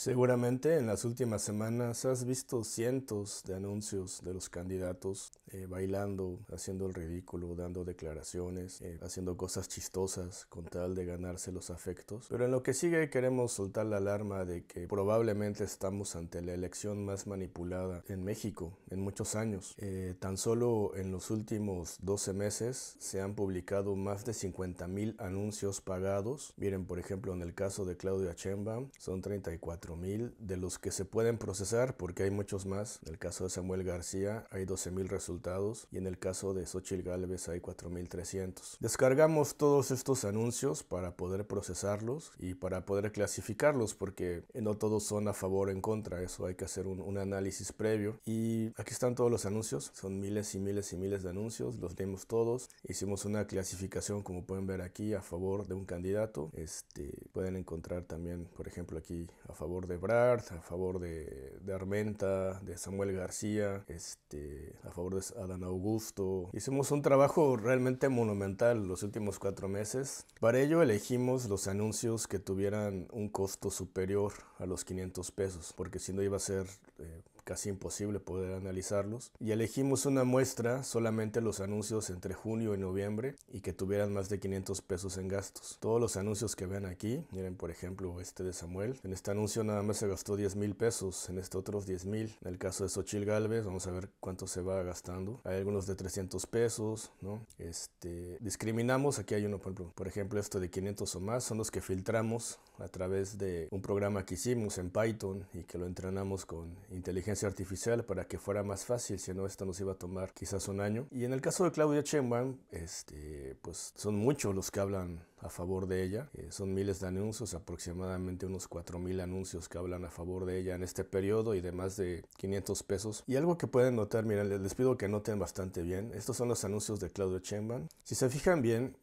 Seguramente en las últimas semanas has visto cientos de anuncios de los candidatos eh, bailando, haciendo el ridículo, dando declaraciones, eh, haciendo cosas chistosas con tal de ganarse los afectos. Pero en lo que sigue queremos soltar la alarma de que probablemente estamos ante la elección más manipulada en México en muchos años. Eh, tan solo en los últimos 12 meses se han publicado más de 50 mil anuncios pagados. Miren, por ejemplo, en el caso de Claudia Chemba son 34 mil de los que se pueden procesar porque hay muchos más. En el caso de Samuel García hay 12.000 resultados y en el caso de Xochitl Gálvez hay 4.300. Descargamos todos estos anuncios para poder procesarlos y para poder clasificarlos porque no todos son a favor o en contra. Eso hay que hacer un, análisis previo. Y aquí están todos los anuncios. Son miles y miles y miles de anuncios. Los leemos todos. Hicimos una clasificación como pueden ver aquí a favor de un candidato. Este, pueden encontrar también, por ejemplo, aquí a favor de Brad, a favor de, de, Armenta, de Samuel García, este, a favor de Adán Augusto. Hicimos un trabajo realmente monumental los últimos cuatro meses. Para ello elegimos los anuncios que tuvieran un costo superior a los 500 pesos, porque si no iba a ser eh, casi imposible poder analizarlos, y elegimos una muestra solamente los anuncios entre junio y noviembre y que tuvieran más de 500 pesos en gastos. Todos los anuncios que ven aquí, miren por ejemplo este de Samuel, en este anuncio nada más se gastó 10 mil pesos, en este otros 10 mil, en el caso de Sochil Galvez, vamos a ver cuánto se va gastando, hay algunos de 300 pesos, ¿no? Este, discriminamos, aquí hay uno por ejemplo, por ejemplo de 500 o más, son los que filtramos a través de un programa que hicimos en Python y que lo entrenamos con inteligencia artificial para que fuera más fácil, si no, esta nos iba a tomar quizás un año. Y en el caso de Claudia Chemban este, pues son muchos los que hablan a favor de ella. Eh, son miles de anuncios, aproximadamente unos mil anuncios que hablan a favor de ella en este periodo y de más de 500 pesos. Y algo que pueden notar, miren, les pido que noten bastante bien. Estos son los anuncios de Claudia Chemban Si se fijan bien,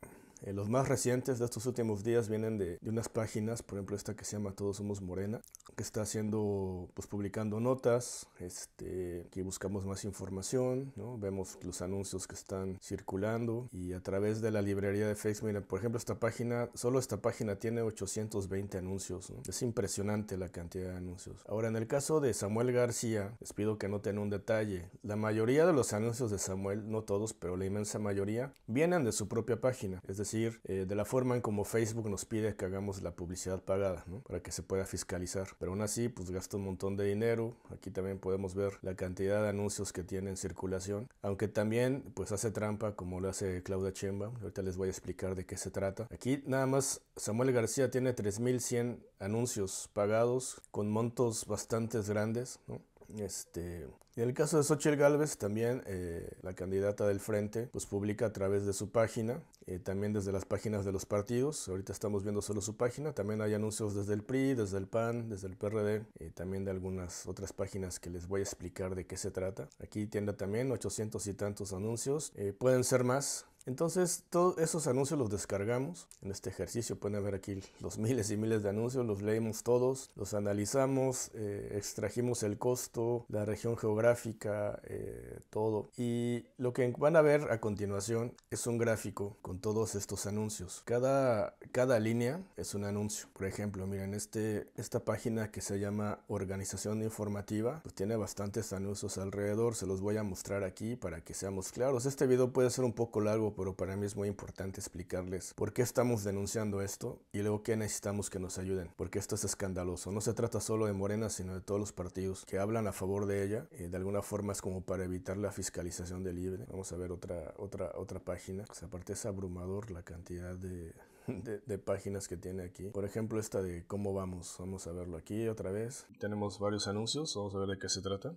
eh, los más recientes de estos últimos días vienen de, unas páginas, por ejemplo esta que se llama Todos Somos Morena, que está haciendo, pues publicando notas, este, buscamos más información, ¿no? vemos los anuncios que están circulando y a través de la librería de Facebook, mira, por ejemplo esta página, solo esta página tiene 820 anuncios, es impresionante la cantidad de anuncios. Ahora en el caso de Samuel García, les pido que noten un detalle, la mayoría de los anuncios de Samuel, no todos, pero la inmensa mayoría, vienen de su propia página, es decir, decir, eh, de la forma en como Facebook nos pide que hagamos la publicidad pagada, ¿no? Para que se pueda fiscalizar. Pero aún así, pues gasta un montón de dinero. Aquí también podemos ver la cantidad de anuncios que tiene en circulación. Aunque también, pues hace trampa como lo hace Claudia Chemba. Ahorita les voy a explicar de qué se trata. Aquí nada más Samuel García tiene 3.100 anuncios pagados con montos bastante grandes, ¿no? Este, en el caso de Xochitl Galvez, también eh, la candidata del frente, pues publica a través de su página, eh, también desde las páginas de los partidos. Ahorita estamos viendo solo su página. También hay anuncios desde el PRI, desde el PAN, desde el PRD, eh, también de algunas otras páginas que les voy a explicar de qué se trata. Aquí tienda también 800 y tantos anuncios. pueden ser más, entonces, todos esos anuncios los descargamos. En este ejercicio pueden ver aquí los miles y miles de anuncios, los leemos todos, los analizamos, eh, extrajimos el costo, la región geográfica, eh, todo. Y lo que van a ver a continuación es un gráfico con todos estos anuncios. Cada, cada línea es un anuncio. Por ejemplo, miren, este, esta página que se llama Organización Informativa, pues tiene bastantes anuncios alrededor. Se los voy a mostrar aquí para que seamos claros. Este video puede ser un poco largo pero para mí es muy importante explicarles por qué estamos denunciando esto y luego qué necesitamos que nos ayuden, porque esto es escandaloso. No se trata solo de Morena, sino de todos los partidos que hablan a favor de ella. Eh, de alguna forma es como para evitar la fiscalización del Libre. Vamos a ver otra, otra, otra página. aparte es abrumador la cantidad de, de, páginas que tiene aquí. Por ejemplo, esta de cómo vamos. Vamos a verlo aquí otra vez. Tenemos varios anuncios. Vamos a ver de qué se trata.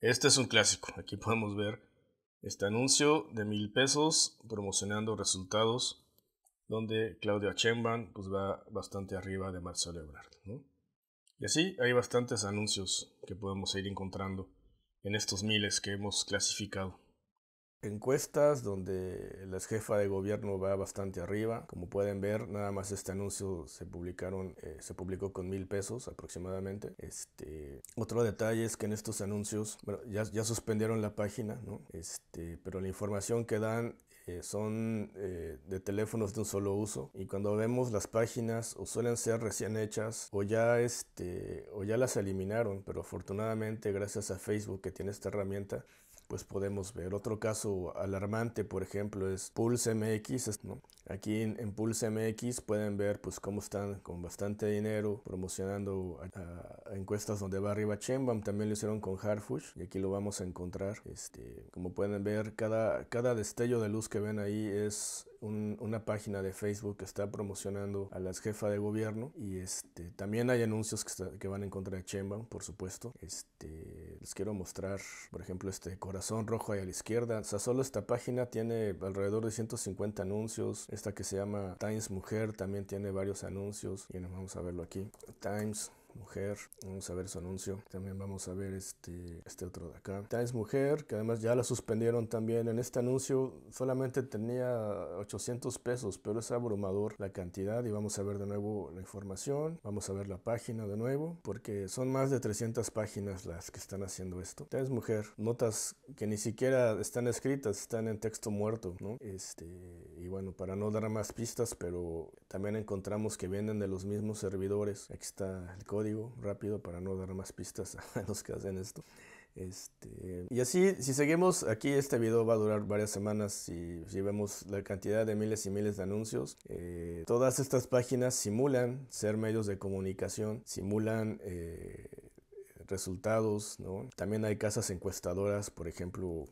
Este es un clásico. Aquí podemos ver este anuncio de mil pesos promocionando resultados donde Claudia Chemban pues va bastante arriba de Marcelo Ebrard. Y así hay bastantes anuncios que podemos ir encontrando en estos miles que hemos clasificado encuestas donde la jefa de gobierno va bastante arriba. Como pueden ver, nada más este anuncio se publicaron, eh, se publicó con mil pesos aproximadamente. Este, otro detalle es que en estos anuncios, bueno, ya, ya suspendieron la página, Este, pero la información que dan eh, son eh, de teléfonos de un solo uso y cuando vemos las páginas o suelen ser recién hechas o ya este o ya las eliminaron pero afortunadamente gracias a Facebook que tiene esta herramienta pues podemos ver. Otro caso alarmante, por ejemplo, es Pulse MX. ¿no? Aquí en, Pulse MX pueden ver pues cómo están con bastante dinero promocionando encuestas donde va arriba Chembam. También lo hicieron con Harfush y aquí lo vamos a encontrar. Este, como pueden ver, cada, cada destello de luz que ven ahí es una página de Facebook que está promocionando a las jefas de gobierno y este, también hay anuncios que, van a encontrar de Chembam, por supuesto. Este, les quiero mostrar, por ejemplo, este corazón son rojo ahí a la izquierda. O sea, solo esta página tiene alrededor de 150 anuncios. Esta que se llama Times Mujer también tiene varios anuncios. Y vamos a verlo aquí. Times mujer. Vamos a ver su anuncio. También vamos a ver este, este otro de acá. Times mujer, que además ya la suspendieron también. En este anuncio solamente tenía 800 pesos, pero es abrumador la cantidad. Y vamos a ver de nuevo la información. Vamos a ver la página de nuevo, porque son más de 300 páginas las que están haciendo esto. Times mujer. Notas que ni siquiera están escritas, están en texto muerto, ¿no? Este, y bueno, para no dar más pistas, pero también encontramos que vienen de los mismos servidores. Aquí está el código rápido para no dar más pistas a los que hacen esto. Este, y así, si seguimos aquí, este video va a durar varias semanas. Si, si vemos la cantidad de miles y miles de anuncios, eh, todas estas páginas simulan ser medios de comunicación, simulan eh, resultados. También hay casas encuestadoras, por ejemplo,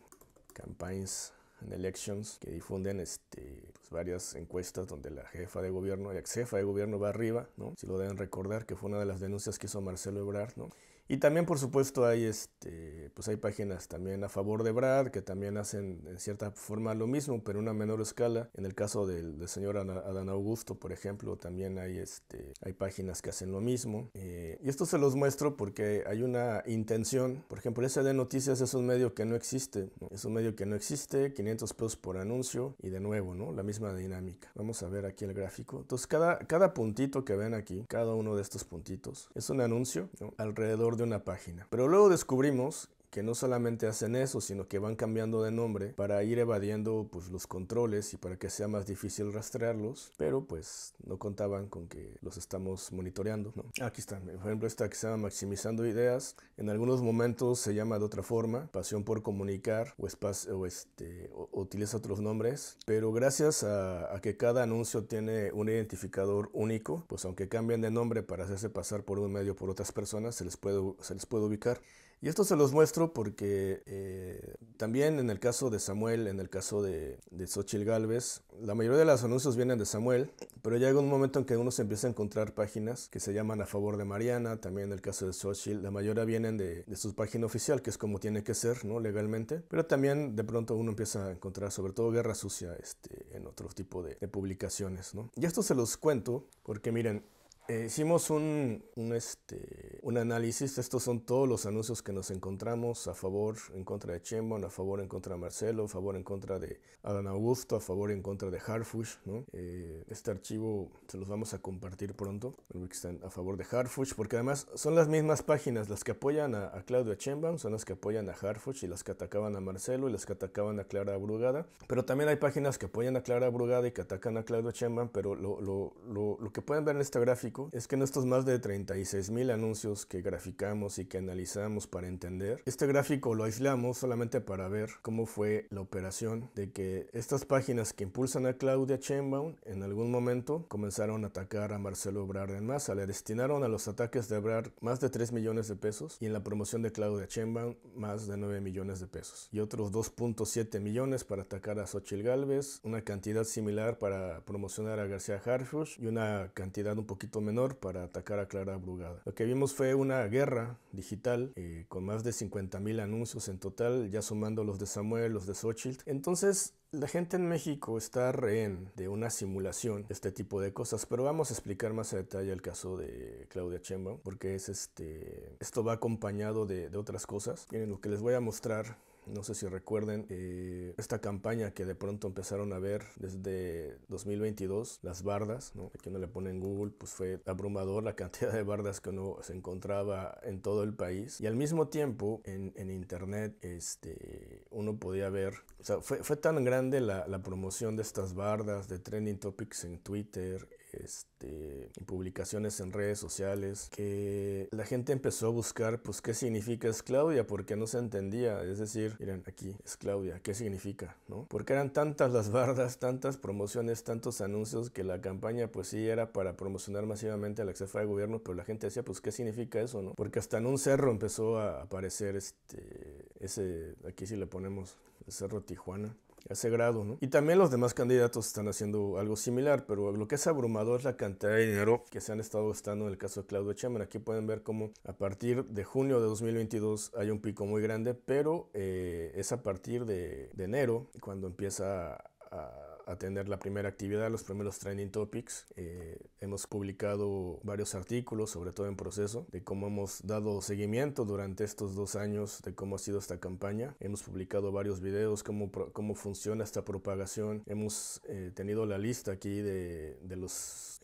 Campaigns en Elections que difunden este, pues, varias encuestas donde la jefa de gobierno, la ex jefa de gobierno va arriba, ¿no? Si lo deben recordar que fue una de las denuncias que hizo Marcelo Ebrard, ¿no? Y también, por supuesto, hay, este, pues hay páginas también a favor de Brad, que también hacen en cierta forma lo mismo, pero en una menor escala. En el caso del, señor Adán Augusto, por ejemplo, también hay, este, hay páginas que hacen lo mismo. Eh, y esto se los muestro porque hay una intención. Por ejemplo, SD Noticias es un medio que no existe. Es un medio que no existe, 500 pesos por anuncio y de nuevo, ¿no? La misma dinámica. Vamos a ver aquí el gráfico. Entonces, cada, cada puntito que ven aquí, cada uno de estos puntitos, es un anuncio ¿no? alrededor de una página. Pero luego descubrimos que no solamente hacen eso, sino que van cambiando de nombre para ir evadiendo pues, los controles y para que sea más difícil rastrearlos, pero pues no contaban con que los estamos monitoreando. Aquí están, por ejemplo, esta que se llama Maximizando Ideas, en algunos momentos se llama de otra forma, Pasión por Comunicar o, o este, utiliza otros nombres, pero gracias a, que cada anuncio tiene un identificador único, pues aunque cambien de nombre para hacerse pasar por un medio por otras personas, se les puede, se les puede ubicar. Y esto se los muestro porque eh, también en el caso de Samuel, en el caso de, de Xochitl Galvez, la mayoría de los anuncios vienen de Samuel, pero llega un momento en que uno se empieza a encontrar páginas que se llaman a favor de Mariana, también en el caso de Xochitl, la mayoría vienen de, de su página oficial, que es como tiene que ser, ¿no? Legalmente, pero también de pronto uno empieza a encontrar sobre todo guerra sucia este, en otro tipo de, publicaciones, ¿no? Y esto se los cuento porque miren, eh, hicimos un, un, este, un análisis, estos son todos los anuncios que nos encontramos a favor, en contra de chemba a favor, en contra de Marcelo, a favor, en contra de Adán Augusto, a favor, en contra de Harfush. ¿no? Eh, este archivo se los vamos a compartir pronto, están a favor de Harfush, porque además son las mismas páginas, las que apoyan a, a Claudio Chembon son las que apoyan a Harfush y las que atacaban a Marcelo y las que atacaban a Clara Brugada, pero también hay páginas que apoyan a Clara Brugada y que atacan a Claudio Chembon, pero lo, lo, lo, lo que pueden ver en este gráfico es que en estos más de 36 mil anuncios que graficamos y que analizamos para entender, este gráfico lo aislamos solamente para ver cómo fue la operación de que estas páginas que impulsan a Claudia Sheinbaum en algún momento comenzaron a atacar a Marcelo Obrar en masa. Le destinaron a los ataques de Obrar más de 3 millones de pesos y en la promoción de Claudia Sheinbaum más de 9 millones de pesos y otros 2.7 millones para atacar a Xochitl Galvez, una cantidad similar para promocionar a García Harfush y una cantidad un poquito Menor para atacar a Clara Brugada. Lo que vimos fue una guerra digital eh, con más de 50.000 anuncios en total, ya sumando los de Samuel, los de sochild Entonces, la gente en México está rehén de una simulación de este tipo de cosas, pero vamos a explicar más a detalle el caso de Claudia Chemba porque es este, esto va acompañado de, de otras cosas. Miren, lo que les voy a mostrar no sé si recuerden eh, esta campaña que de pronto empezaron a ver desde 2022, las bardas, ¿no? que uno le pone en Google, pues fue abrumador la cantidad de bardas que uno se encontraba en todo el país. Y al mismo tiempo, en, Internet, este, uno podía ver, o sea, fue, tan grande la, la promoción de estas bardas, de trending topics en Twitter, este, publicaciones en redes sociales, que la gente empezó a buscar, pues, ¿qué significa es Claudia? Porque no se entendía. Es decir, miren, aquí es Claudia, ¿qué significa? ¿No? Porque eran tantas las bardas, tantas promociones, tantos anuncios que la campaña, pues sí, era para promocionar masivamente a la jefa de gobierno, pero la gente decía, pues, ¿qué significa eso? ¿No? Porque hasta en un cerro empezó a aparecer este, ese, aquí si sí le ponemos el cerro Tijuana ese grado, ¿no? Y también los demás candidatos están haciendo algo similar, pero lo que es abrumador es la cantidad de dinero que se han estado gastando en el caso de Claudio Chaman. Aquí pueden ver cómo a partir de junio de 2022 hay un pico muy grande, pero eh, es a partir de, enero cuando empieza a atender la primera actividad, los primeros training topics. Eh, hemos publicado varios artículos, sobre todo en proceso, de cómo hemos dado seguimiento durante estos dos años, de cómo ha sido esta campaña. Hemos publicado varios videos, cómo, cómo funciona esta propagación. Hemos eh, tenido la lista aquí de, de los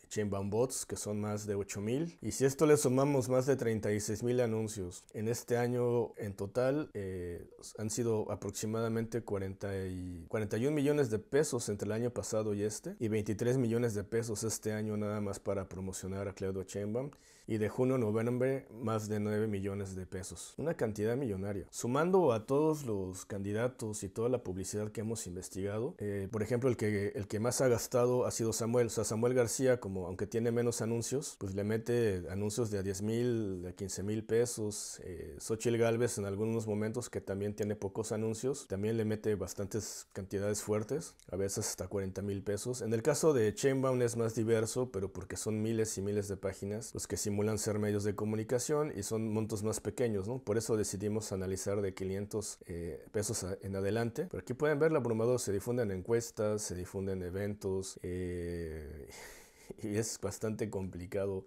Bots, que son más de 8000. Y si esto le sumamos más de 36000 anuncios, en este año en total eh, han sido aproximadamente 40 y 41 millones de pesos entre el año pasado y este, y 23 millones de pesos este año nada más para promocionar a Claudio Chembam Y de junio a noviembre, más de 9 millones de pesos. Una cantidad millonaria. Sumando a todos los candidatos y toda la publicidad que hemos investigado, eh, por ejemplo, el que, el que más ha gastado ha sido Samuel. O sea, Samuel García, como aunque tiene menos anuncios, pues le mete anuncios de 10 mil, de 15 mil pesos. Eh, Xochitl Galvez en algunos momentos que también tiene pocos anuncios, también le mete bastantes cantidades fuertes, a veces hasta 40 mil pesos. En el caso de Chainbound es más diverso, pero porque son miles y miles de páginas los que simulan ser medios de comunicación y son montos más pequeños, ¿no? Por eso decidimos analizar de 500 eh, pesos en adelante. Pero aquí pueden ver la abrumador, se difunden encuestas, se difunden eventos. Eh, y es bastante complicado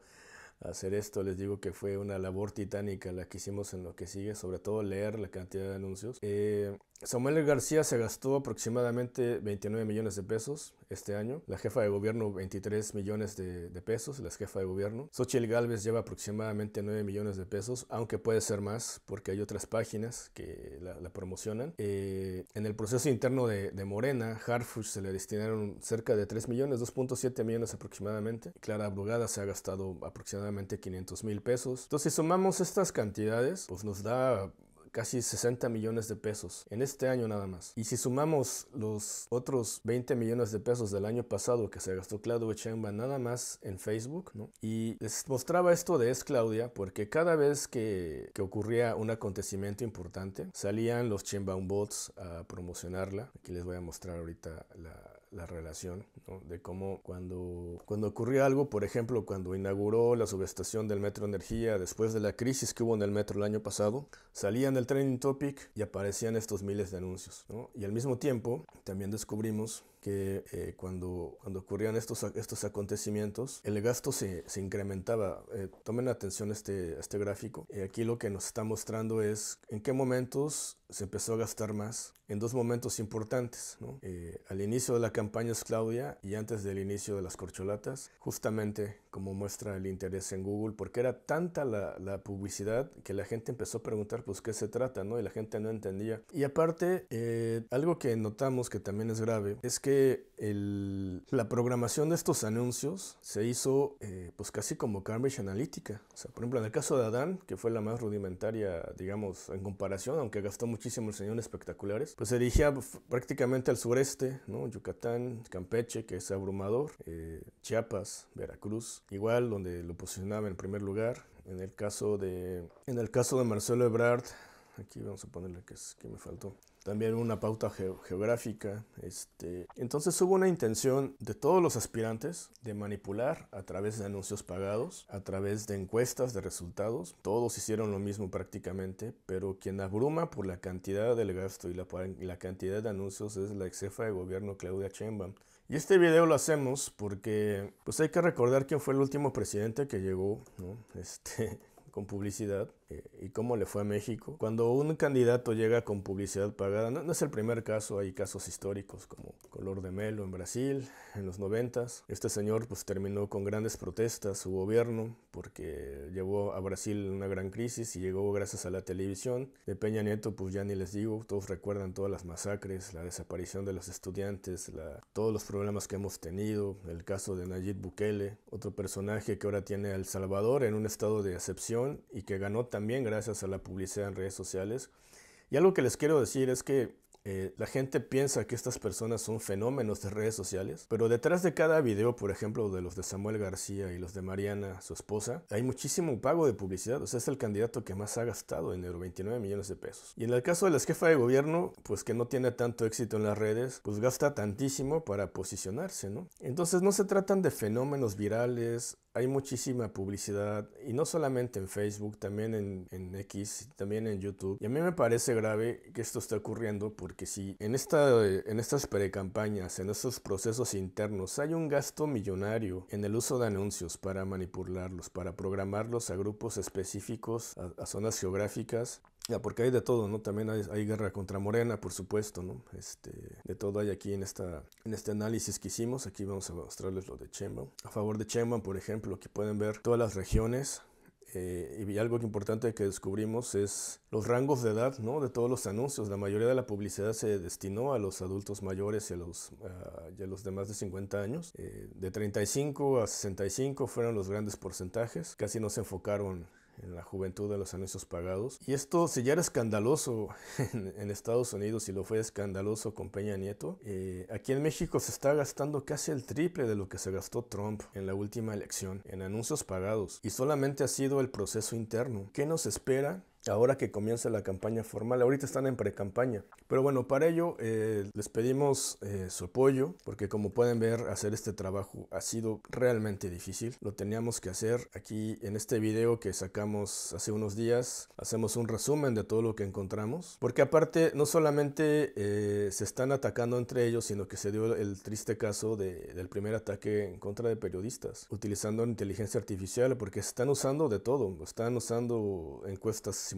hacer esto. Les digo que fue una labor titánica la que hicimos en lo que sigue, sobre todo leer la cantidad de anuncios. Eh, Samuel García se gastó aproximadamente 29 millones de pesos este año, la jefa de gobierno 23 millones de, pesos, la jefa de gobierno. Xochitl Galvez lleva aproximadamente 9 millones de pesos, aunque puede ser más porque hay otras páginas que la, promocionan. Eh, en el proceso interno de, Morena, Harfush se le destinaron cerca de 3 millones, 2.7 millones aproximadamente. Clara Abrugada se ha gastado aproximadamente 500 mil pesos. Entonces, si sumamos estas cantidades, pues nos da casi 60 millones de pesos en este año nada más. Y si sumamos los otros 20 millones de pesos del año pasado que se gastó Claudio Chemba nada más en Facebook, Y les mostraba esto de Es Claudia porque cada vez que, que ocurría un acontecimiento importante, salían los Chemba bots a promocionarla. Aquí les voy a mostrar ahorita la, la relación, de cómo cuando, cuando ocurrió algo, por ejemplo, cuando inauguró la subestación del Metro Energía después de la crisis que hubo en el metro el año pasado, salían del trending topic y aparecían estos miles de anuncios. Y al mismo tiempo también descubrimos que eh, cuando, cuando ocurrían estos, estos acontecimientos, el gasto se, se incrementaba. Eh, tomen atención a este, este gráfico. Eh, aquí lo que nos está mostrando es en qué momentos se empezó a gastar más en dos momentos importantes. ¿no? Eh, al inicio de la campaña es Claudia y antes del inicio de las corcholatas, justamente como muestra el interés en Google, porque era tanta la, la publicidad que la gente empezó a preguntar, pues, ¿qué se trata? ¿no? Y la gente no entendía. Y aparte, algo que notamos que también es grave es que que la programación de estos anuncios se hizo eh, pues casi como Cambridge Analytica. O sea, por ejemplo, en el caso de Adán, que fue la más rudimentaria, digamos, en comparación, aunque gastó muchísimo el señor espectaculares, pues se dirigía prácticamente al sureste, ¿no? Yucatán, Campeche, que es abrumador, eh, Chiapas, Veracruz, igual donde lo posicionaba en primer lugar. En el caso de, en el caso de Marcelo Ebrard, aquí vamos a ponerle que, es, que me faltó también una pauta geográfica. Este. Entonces hubo una intención de todos los aspirantes de manipular a través de anuncios pagados, a través de encuestas de resultados. Todos hicieron lo mismo prácticamente, pero quien abruma por la cantidad del gasto y la, cantidad de anuncios es la ex jefa de gobierno Claudia Sheinbaum. Y este video lo hacemos porque pues hay que recordar quién fue el último presidente que llegó ¿no? este, con publicidad. Eh, y cómo le fue a México. Cuando un candidato llega con publicidad pagada, no, es el primer caso, hay casos históricos como Color de Melo en Brasil en los noventas. Este señor pues terminó con grandes protestas su gobierno porque llevó a Brasil una gran crisis y llegó gracias a la televisión. De Peña Nieto pues ya ni les digo, todos recuerdan todas las masacres, la desaparición de los estudiantes, todos los problemas que hemos tenido, el caso de Nayib Bukele, otro personaje que ahora tiene a El Salvador en un estado de excepción y que ganó también también gracias a la publicidad en redes sociales. Y algo que les quiero decir es que eh, la gente piensa que estas personas son fenómenos de redes sociales, pero detrás de cada video, por ejemplo, de los de Samuel García y los de Mariana, su esposa, hay muchísimo pago de publicidad. O sea, es el candidato que más ha gastado dinero, 29 millones de pesos. Y en el caso de la jefa de gobierno, pues que no tiene tanto éxito en las redes, pues gasta tantísimo para posicionarse, ¿no? Entonces no se tratan de fenómenos virales, hay muchísima publicidad y no solamente en Facebook, también en, en X, también en YouTube. Y a mí me parece grave que esto esté ocurriendo porque que si en, esta, eh, en estas precampañas, en estos procesos internos, hay un gasto millonario en el uso de anuncios para manipularlos, para programarlos a grupos específicos, a, zonas geográficas, ya, porque hay de todo, ¿no? También hay, guerra contra Morena, por supuesto, ¿no? Este, de todo hay aquí en, esta, en este análisis que hicimos. Aquí vamos a mostrarles lo de Chemba. A favor de Chemba, por ejemplo, aquí pueden ver todas las regiones eh, y algo importante que descubrimos es los rangos de edad ¿no? de todos los anuncios. La mayoría de la publicidad se destinó a los adultos mayores y a los, los de más eh, de 50 años. de 35 a 65 fueron los grandes porcentajes. Casi no se enfocaron en la juventud de los anuncios pagados. Y esto si ya era escandaloso en, Estados Unidos y lo fue escandaloso con Peña Nieto, eh, aquí en México se está gastando casi el triple de lo que se gastó Trump en la última elección en anuncios pagados. Y solamente ha sido el proceso interno. ¿Qué nos espera? ahora que comienza la campaña formal. Ahorita están en pre-campaña. Pero bueno, para ello eh, les pedimos eh, su apoyo, porque como pueden ver, hacer este trabajo ha sido realmente difícil. Lo teníamos que hacer aquí en este video que sacamos hace unos días. Hacemos un resumen de todo lo que encontramos. Porque aparte, no solamente eh, se están atacando entre ellos, sino que se dio el triste caso del primer ataque en contra de periodistas, utilizando inteligencia artificial, porque están usando de todo. Están usando encuestas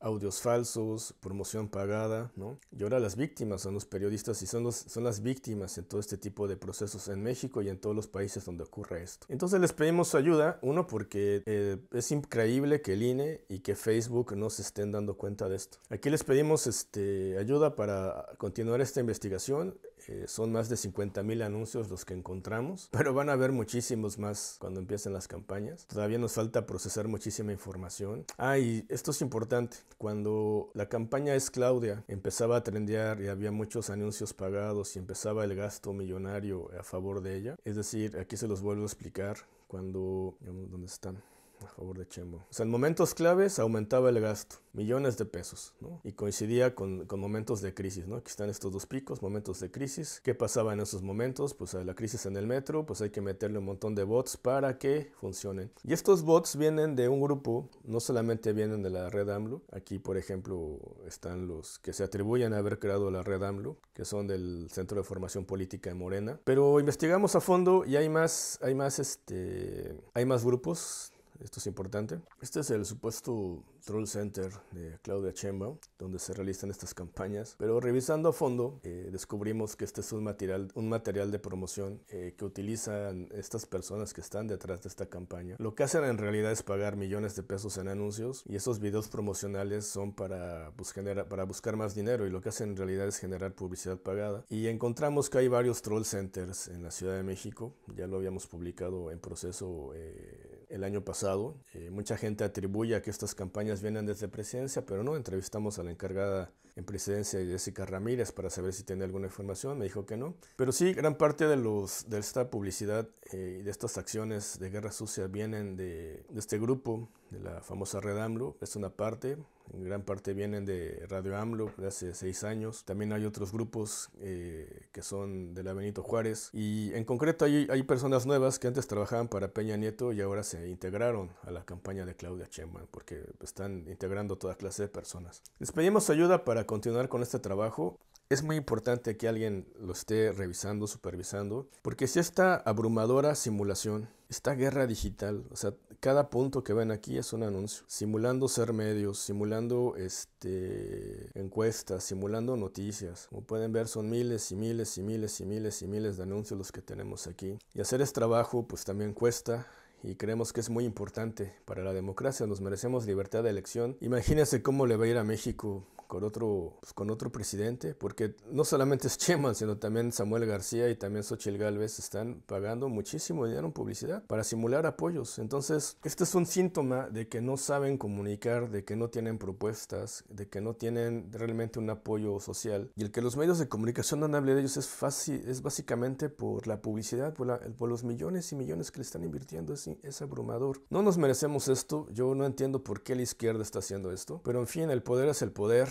audios falsos, promoción pagada, ¿no? Y ahora las víctimas son los periodistas y son, son las víctimas en todo este tipo de procesos en México y en todos los países donde ocurre esto. Entonces les pedimos ayuda, uno porque eh, es increíble que el INE y que Facebook no se estén dando cuenta de esto. Aquí les pedimos este, ayuda para continuar esta investigación. Eh, son más de 50 mil anuncios los que encontramos, pero van a haber muchísimos más cuando empiecen las campañas. Todavía nos falta procesar muchísima información. Ah, y esto es importante. Cuando la campaña es Claudia, empezaba a trendear y había muchos anuncios pagados y empezaba el gasto millonario a favor de ella. Es decir, aquí se los vuelvo a explicar cuando, ¿dónde están? a favor de Chembo. O sea, en momentos claves aumentaba el gasto, millones de pesos, ¿no? Y coincidía con, momentos de crisis, ¿no? Aquí están estos dos picos, momentos de crisis. ¿Qué pasaba en esos momentos? Pues la crisis en el metro, pues hay que meterle un montón de bots para que funcionen. Y estos bots vienen de un grupo, no solamente vienen de la red AMLO. Aquí, por ejemplo, están los que se atribuyen a haber creado la red AMLO, que son del Centro de Formación Política de Morena. Pero investigamos a fondo y hay más, hay más, este, hay más grupos esto es importante. Este es el supuesto Troll Center de Claudia Chemba, donde se realizan estas campañas. Pero revisando a fondo, eh, descubrimos que este es un material, un material de promoción eh, que utilizan estas personas que están detrás de esta campaña. Lo que hacen en realidad es pagar millones de pesos en anuncios y esos videos promocionales son para, pues, para buscar más dinero y lo que hacen en realidad es generar publicidad pagada. Y encontramos que hay varios Troll Centers en la Ciudad de México. Ya lo habíamos publicado en proceso. Eh, el año pasado. Eh, mucha gente atribuye a que estas campañas vienen desde presidencia, pero no, entrevistamos a la encargada en presidencia, Jessica Ramírez, para saber si tenía alguna información, me dijo que no. Pero sí, gran parte de, los, de esta publicidad eh, y de estas acciones de guerra sucia vienen de, de este grupo, de la famosa Red AMLO. es una parte, en gran parte vienen de Radio AMLO de hace seis años. También hay otros grupos eh, que son de la Benito Juárez. Y en concreto hay, hay, personas nuevas que antes trabajaban para Peña Nieto y ahora se integraron a la campaña de Claudia Sheinbaum porque están integrando toda clase de personas. Les pedimos ayuda para continuar con este trabajo. Es muy importante que alguien lo esté revisando, supervisando, porque si esta abrumadora simulación, esta guerra digital, o sea, cada punto que ven aquí es un anuncio, simulando ser medios, simulando este, encuestas, simulando noticias. Como pueden ver, son miles y miles y miles y miles y miles de anuncios los que tenemos aquí. Y hacer este trabajo, pues también cuesta y creemos que es muy importante para la democracia. Nos merecemos libertad de elección. Imagínense cómo le va a ir a México con otro, pues, con otro presidente, porque no solamente es Cheman, sino también Samuel García y también Xochitl Galvez están pagando muchísimo dinero en publicidad para simular apoyos. Entonces, este es un síntoma de que no saben comunicar, de que no tienen propuestas, de que no tienen realmente un apoyo social. Y el que los medios de comunicación no hablen de ellos es fácil, es básicamente por la publicidad, por, por los millones y millones que le están invirtiendo, es abrumador. No nos merecemos esto, yo no entiendo por qué la izquierda está haciendo esto, pero en fin, el poder es el poder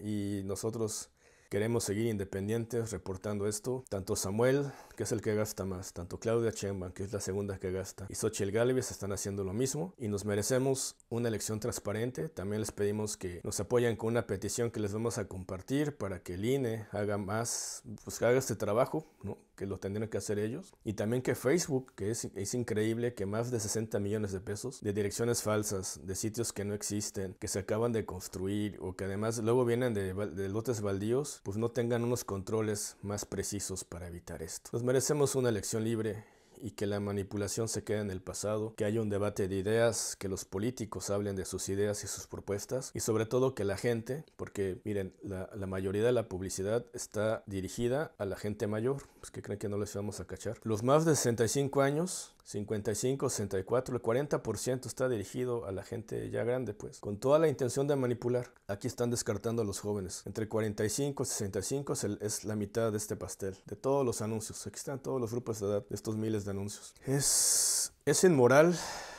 y nosotros queremos seguir independientes reportando esto. Tanto Samuel, que es el que gasta más, tanto Claudia Chemban, que es la segunda que gasta, y Xochitl Gálvez están haciendo lo mismo y nos merecemos una elección transparente. También les pedimos que nos apoyen con una petición que les vamos a compartir para que el INE haga más, pues haga este trabajo, ¿no? que lo tendrían que hacer ellos. Y también que Facebook, que es, es increíble que más de 60 millones de pesos de direcciones falsas, de sitios que no existen, que se acaban de construir o que además luego vienen de, de lotes baldíos, pues no tengan unos controles más precisos para evitar esto. Nos merecemos una elección libre y que la manipulación se quede en el pasado, que haya un debate de ideas, que los políticos hablen de sus ideas y sus propuestas y sobre todo que la gente, porque miren, la, la mayoría de la publicidad está dirigida a la gente mayor, pues que creen que no les vamos a cachar. Los más de 65 años 55, 64, el 40% está dirigido a la gente ya grande, pues, con toda la intención de manipular. Aquí están descartando a los jóvenes. Entre 45 y 65 es, es la mitad de este pastel, de todos los anuncios. Aquí están todos los grupos de edad de estos miles de anuncios. Es es inmoral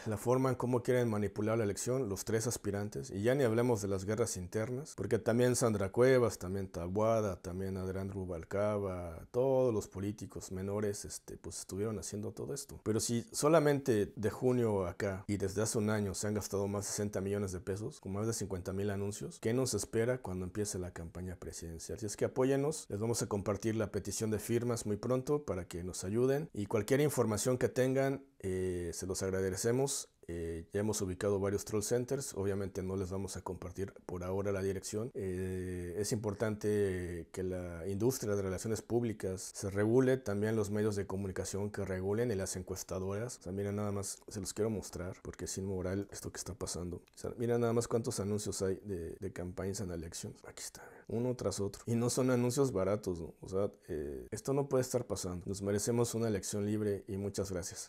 la forma en cómo quieren manipular la elección los tres aspirantes, y ya ni hablemos de las guerras internas, porque también Sandra Cuevas, también Tabuada también Adrián Rubalcaba, todos los políticos menores este, pues estuvieron haciendo todo esto. Pero si solamente de junio acá y desde hace un año se han gastado más de 60 millones de pesos, con más de 50 mil anuncios, ¿qué nos espera cuando empiece la campaña presidencial? Si es que apóyennos, les vamos a compartir la petición de firmas muy pronto para que nos ayuden y cualquier información que tengan... Eh, eh, se los agradecemos. Eh, ya hemos ubicado varios troll centers, obviamente no les vamos a compartir por ahora la dirección. Eh, es importante que la industria de relaciones públicas se regule, también los medios de comunicación que regulen y las encuestadoras. O sea, mira nada más, se los quiero mostrar porque es inmoral esto que está pasando. O mira nada más cuántos anuncios hay de, campañas en elecciones. Aquí está, uno tras otro. Y no son anuncios baratos, O sea, esto no puede estar pasando. Nos merecemos una elección libre y muchas gracias.